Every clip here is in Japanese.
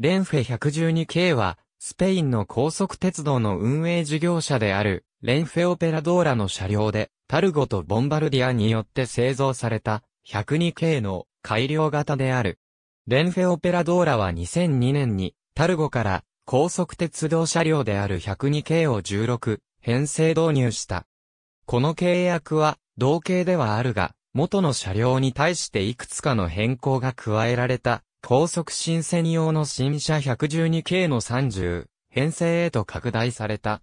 レンフェ 112K は、スペインの高速鉄道の運営事業者である、レンフェオペラドーラの車両で、タルゴとボンバルディアによって製造された、102K の改良型である。レンフェオペラドーラは2002年に、タルゴから高速鉄道車両である 102K を16、編成導入した。この契約は、同型ではあるが、元の車両に対していくつかの変更が加えられた高速新専用の新車 112K の30、編成へと拡大された。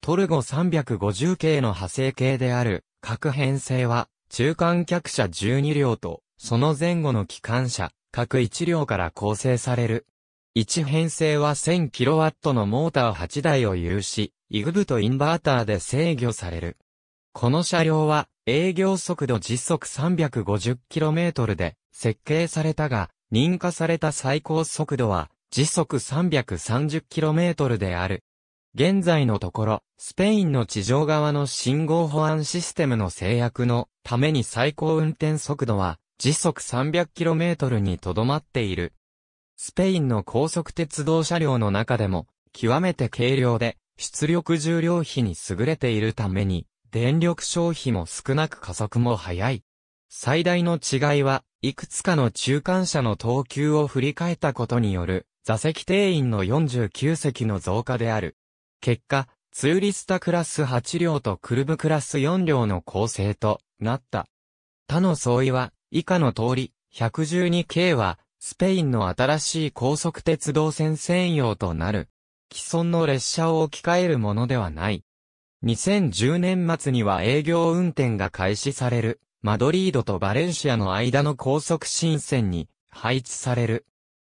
トルゴ 350K の派生系である、各編成は、中間客車12両と、その前後の機関車、各1両から構成される。1編成は 1000kW のモーター8台を有し、イグブとインバーターで制御される。この車両は営業速度実測 350km で設計されたが、認可された最高速度は時速 330km である。現在のところ、スペインの地上側の信号保安システムの制約のために最高運転速度は時速 300km にとどまっている。スペインの高速鉄道車両の中でも極めて軽量で出力重量比に優れているために電力消費も少なく加速も速い。最大の違いは、いくつかの中間車の等級を振り返ったことによる、座席定員の49席の増加である。結果、ツーリスタクラス8両とクルブクラス4両の構成となった。他の相違は、以下の通り、112系は、スペインの新しい高速鉄道線専用となる。既存の列車を置き換えるものではない。2010年末には営業運転が開始されるマドリードとバレンシアの間の高速新線に配置される。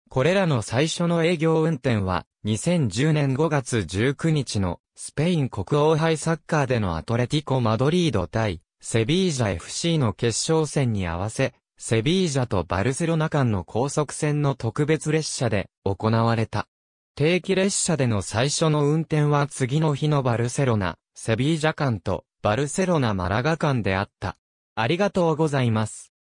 これらの最初の営業運転は、2010年5月19日のスペイン国王杯サッカーでのアトレティコ・マドリード対セビージャ FC の決勝戦に合わせ、セビージャとバルセロナ間の高速線の特別列車で行われた。定期列車での最初の運転は次の日のバルセロナ、セビージャ間とバルセロナ・マラガ間であった。ありがとうございます。